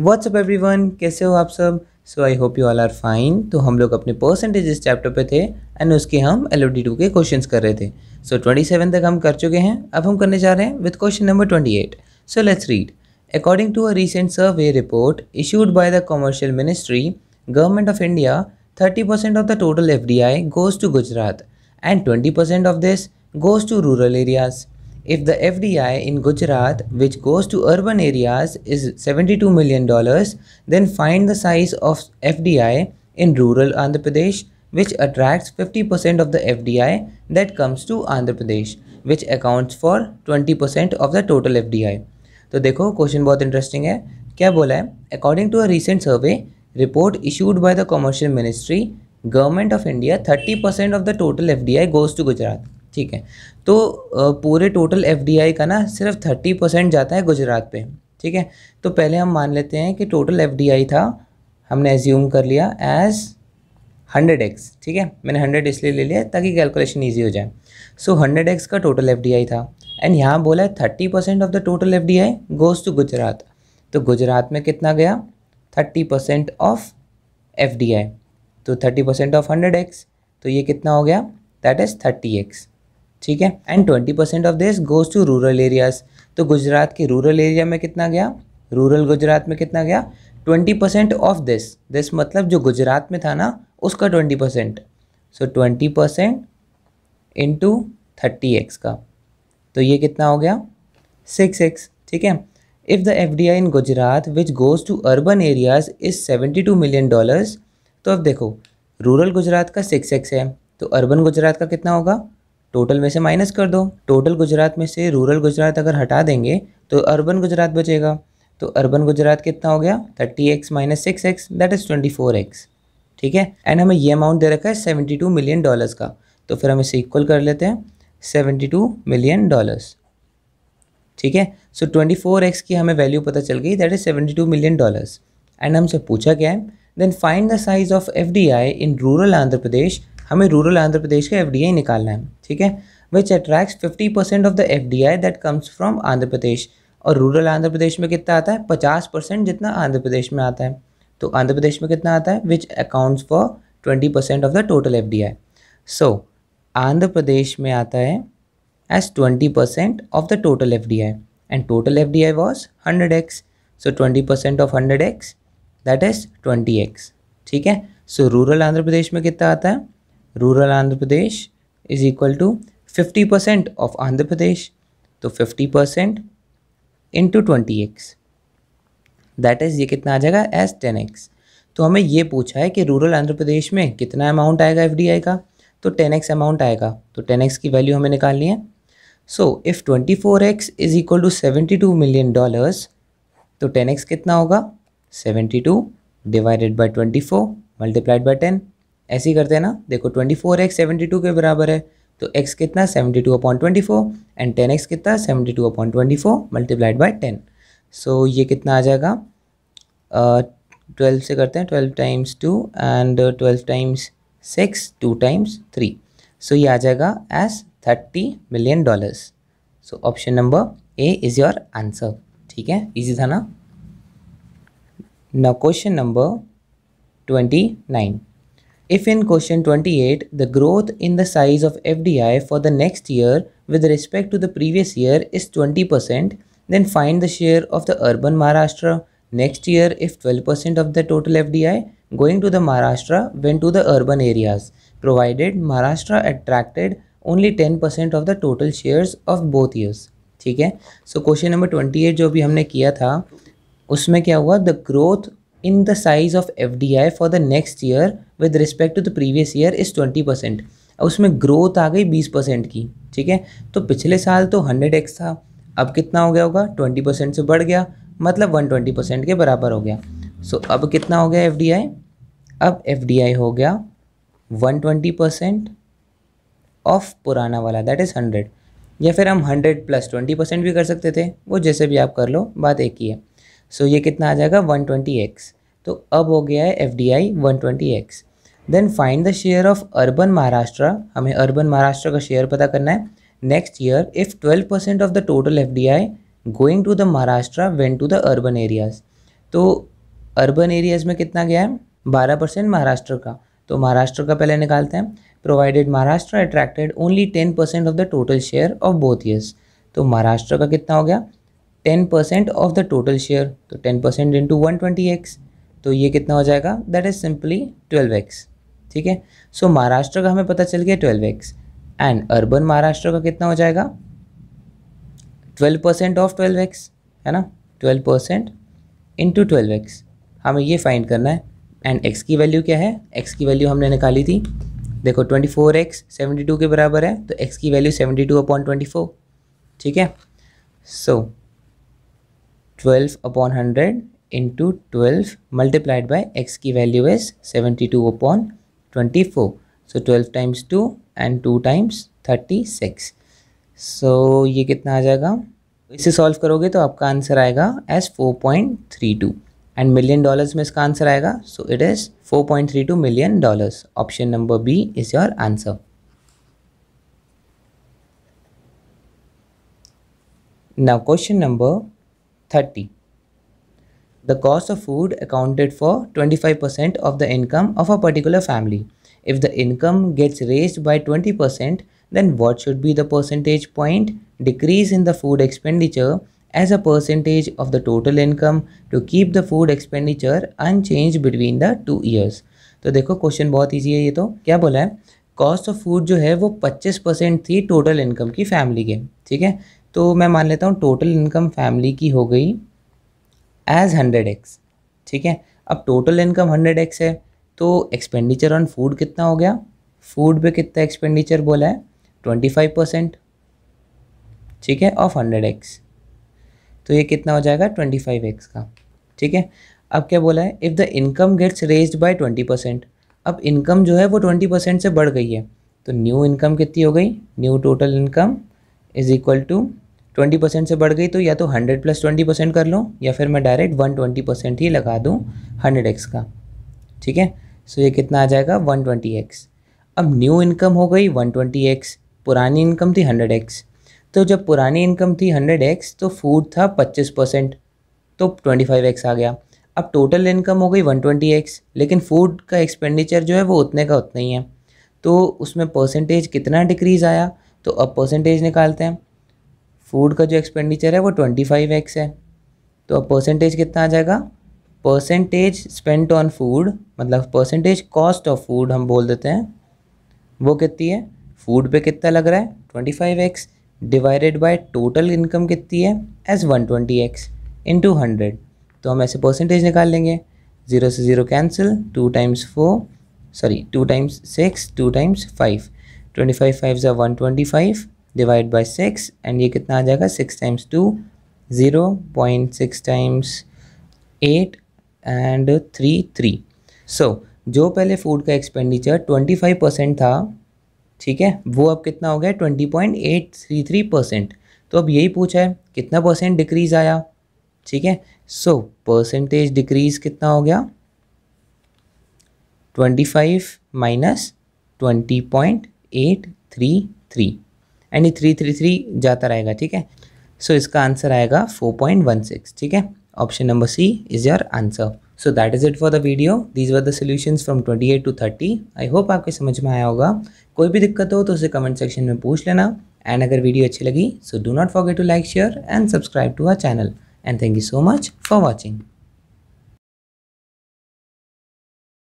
WhatsApp one कैसे हो आप सब so I hope you all are fine तो हम लोग अपने परसेंटेज इस चैप्टर पे थे एंड उसके हम एल टू के क्वेश्चन कर रहे थे सो ट्वेंटी सेवन तक हम कर चुके हैं अब हम करने जा रहे हैं with question number twenty eight so let's read according to a recent survey report issued by the commercial ministry government of India thirty percent of the total F D I goes to Gujarat and twenty percent of this goes to rural areas If the FDI in Gujarat, which goes to urban areas, is $72 million, then find the size of FDI in rural Andhra Pradesh, which attracts 50% of the FDI that comes to Andhra Pradesh, which accounts for 20% of the total FDI. So, देखो question बहुत interesting है क्या बोला है to a recent survey report issued by the Commercial Ministry, Government of India, 30% of the total FDI goes to Gujarat. ठीक है तो पूरे टोटल एफ का ना सिर्फ थर्टी परसेंट जाता है गुजरात पे ठीक है तो पहले हम मान लेते हैं कि टोटल एफ था हमने एज्यूम कर लिया एज हंड्रेड एक्स ठीक है मैंने हंड्रेड इसलिए ले लिया ताकि कैलकुलेशन ईजी हो जाए सो हंड्रेड एक्स का टोटल एफ था एंड यहाँ बोला है thirty percent of the total F D I goes to Gujarat तो गुजरात में कितना गया thirty percent of F D I तो thirty percent of hundred x तो ये कितना हो गया दैट इज़ थर्टी एक्स ठीक है and twenty percent of this goes to rural areas तो गुजरात के रूरल एरिया में कितना गया रूरल गुजरात में कितना गया twenty percent of this this मतलब जो गुजरात में था ना उसका twenty percent so twenty percent into thirty x का तो ये कितना हो गया सिक्स एक्स ठीक है if the F D I in Gujarat which goes to urban areas is seventy two million dollars तो अब देखो रूरल गुजरात का सिक्स एक्स है तो अर्बन गुजरात का कितना होगा टोटल में से माइनस कर दो टोटल गुजरात में से रूरल गुजरात अगर हटा देंगे तो अर्बन गुजरात बचेगा तो अर्बन गुजरात कितना हो गया thirty x minus six x that is twenty four x ठीक है एंड हमें ये अमाउंट दे रखा है सेवेंटी टू मिलियन डॉलर्स का तो फिर हम इसे इक्वल कर लेते हैं सेवेंटी टू मिलियन डॉलर्स ठीक है सो ट्वेंटी फोर एक्स की हमें वैल्यू पता चल गई that is seventy two million dollars and हमसे पूछा गया है then find the size of F D I in rural Andhra Pradesh हमें रूरल आंध्र प्रदेश का एफ डी आई निकालना है ठीक है which attract fifty percent of the F D I that comes from Andhra Pradesh और रूरल आंध्र प्रदेश में कितना आता है पचास परसेंट जितना आंध्र प्रदेश में आता है तो आंध्र प्रदेश में कितना आता है which accounts for twenty percent of the total F D I so Andhra Pradesh में आता है as twenty percent of the total F D I and total F D I was hundred x so twenty percent of hundred x that is twenty x ठीक है सो rural Andhra Pradesh में कितना आता है rural Andhra Pradesh is equal to fifty percent of Andhra Pradesh तो fifty percent into twenty x that is ये कितना आ जाएगा एज़ टेन एक्स तो हमें ये पूछा है कि रूरल आंध्र प्रदेश में कितना अमाउंट आएगा आई का तो टेन एक्स अमाउंट आएगा तो टेन एक्स की वैल्यू हमें निकालनी है so if twenty four x is equal to seventy two million dollars तो टेन एक्स कितना होगा seventy two divided by twenty four multiplied by ten ऐसे ही करते हैं ना देखो twenty four x seventy two के बराबर है तो x कितना seventy two upon twenty four and ten x कितना seventy two upon twenty four multiplied by ten so ये कितना आ जाएगा ट्वेल्व uh, से करते हैं twelve times two and twelve times six two times three so ये आ जाएगा as thirty million dollars so option number A is your answer ठीक है इजी था ना question number twenty nine If in question 28, the growth in the size of FDI for the next year with respect to the previous year is 20%, then find the share of the urban Maharashtra next year if 12% of the total FDI going to the Maharashtra went to the urban areas, provided Maharashtra attracted only ten percent of the total shares of both years ठीक है so question number twenty eight जो भी हमने किया था उसमें क्या हुआ the growth in the size of FDI for the next year with respect to the previous year is 20 percent उसमें ग्रोथ आ गई 20 परसेंट की ठीक है तो पिछले साल तो 100x था अब कितना हो गया होगा 20 परसेंट से बढ़ गया मतलब 120 परसेंट के बराबर हो गया सो so, अब कितना हो गया एफ अब एफ हो गया 120 परसेंट ऑफ पुराना वाला दैट इज़ हंड्रेड या फिर हम हंड्रेड प्लस ट्वेंटी परसेंट भी कर सकते थे वो जैसे भी आप कर लो बात एक ही है सो so, ये कितना आ जाएगा वन ट्वेंटी एक्स तो अब हो गया है F D I one twenty x then find the share of urban Maharashtra हमें अर्बन महाराष्ट्र का शेयर पता करना है next year if twelve percent of the total F D I going to the Maharashtra when to the urban areas तो urban areas में कितना गया है बारह परसेंट महाराष्ट्र का तो महाराष्ट्र का पहले निकालते हैं provided Maharashtra attracted only ten percent of the total share of both years तो महाराष्ट्र का कितना हो गया ten percent of the total share तो ten percent into one twenty x तो ये कितना हो जाएगा that is simply twelve x ठीक है सो महाराष्ट्र का हमें पता चल गया twelve x and urban Maharashtra का कितना हो जाएगा twelve percent of twelve x है ना twelve percent into twelve x हमें ये फाइंड करना है एंड एक्स की वैल्यू क्या है एक्स की वैल्यू हमने निकाली थी देखो twenty four x seventy two के बराबर है तो एक्स की value seventy two upon twenty four ठीक है so twelve upon hundred into twelve multiplied by x की value is seventy two upon twenty four so twelve times two and two times thirty six so ये कितना आ जाएगा इसे solve करोगे तो आपका आंसर आएगा as four point three two and million dollars में इसका आंसर आएगा so it is four point three two million dollars option number B is your answer now question number thirty the cost of food accounted for 25% of the income of a particular family. If the income gets raised by 20%, then what should be the percentage point decrease in the food expenditure as a percentage of the total income to keep the food expenditure unchanged between the two years. तो देखो question बहुत easy है ये तो क्या बोला है cost of food जो है वो 25 परसेंट थी टोटल इनकम की फैमिली के ठीक है तो मैं मान लेता हूँ टोटल इनकम फैमिली की हो गई एज हंड्रेड एक्स ठीक है अब टोटल इनकम हंड्रेड एक्स है तो एक्सपेंडिचर ऑन फूड कितना हो गया फूड पे कितना एक्सपेंडिचर बोला है ट्वेंटी फाइव परसेंट ठीक है ऑफ हंड्रेड एक्स तो ये कितना हो जाएगा ट्वेंटी फाइव एक्स का ठीक है अब क्या बोला है if the income gets raised by twenty percent अब इनकम जो है वो ट्वेंटी परसेंट से बढ़ गई है तो न्यू इनकम कितनी हो गई new total income is equal to twenty percent से बढ़ गई तो या तो हंड्रेड प्लस ट्वेंटी परसेंट कर लो या फिर मैं डायरेक्ट वन ट्वेंटी परसेंट ही लगा दूँ हंड्रेड एक्स का ठीक है सो ये कितना आ जाएगा वन ट्वेंटी एक्स अब न्यू इनकम हो गई वन ट्वेंटी एक्स पुरानी इनकम थी हंड्रेड एक्स तो जब पुरानी इनकम थी हंड्रेड एक्स तो फूड था पच्चीस परसेंट तो ट्वेंटी फाइव एक्स आ गया अब टोटल इनकम हो गई वन ट्वेंटी एक्स लेकिन फूड का एक्सपेंडिचर जो है वो उतने का उतना ही है तो उसमें परसेंटेज कितना डिक्रीज़ आया तो अब परसेंटेज निकालते हैं फूड का जो एक्सपेंडिचर है वो ट्वेंटी फाइव एक्स है तो अब परसेंटेज कितना आ जाएगा परसेंटेज स्पेंट ऑन फूड मतलब परसेंटेज कॉस्ट ऑफ फूड हम बोल देते हैं वो कितनी है फूड पे कितना लग रहा है twenty five x divided by total income कितनी है as one twenty x into hundred तो हम ऐसे परसेंटेज निकाल लेंगे ज़ीरो से zero cancel two times four sorry two times six two times five twenty five five ज़ा one twenty five divide by six and ये कितना आ जाएगा six times two zero point six times eight and three three so जो पहले food का expenditure twenty five percent था ठीक है वो अब कितना हो गया twenty point eight three three percent तो अब यही पूछा है कितना परसेंट डिक्रीज आया ठीक है सो परसेंटेज डिक्रीज कितना हो गया twenty five minus twenty point eight three three यानी थ्री थ्री थ्री जाता रहेगा ठीक है सो so, इसका आंसर आएगा फोर पॉइंट वन सिक्स ठीक है option number C is your answer so that is it for the video these were the solutions from twenty eight to thirty I hope आपके समझ में आया होगा कोई भी दिक्कत हो तो उसे कमेंट सेक्शन में पूछ लेना एंड अगर वीडियो अच्छी लगी so do not forget to like share and subscribe to our channel and thank you so much for watching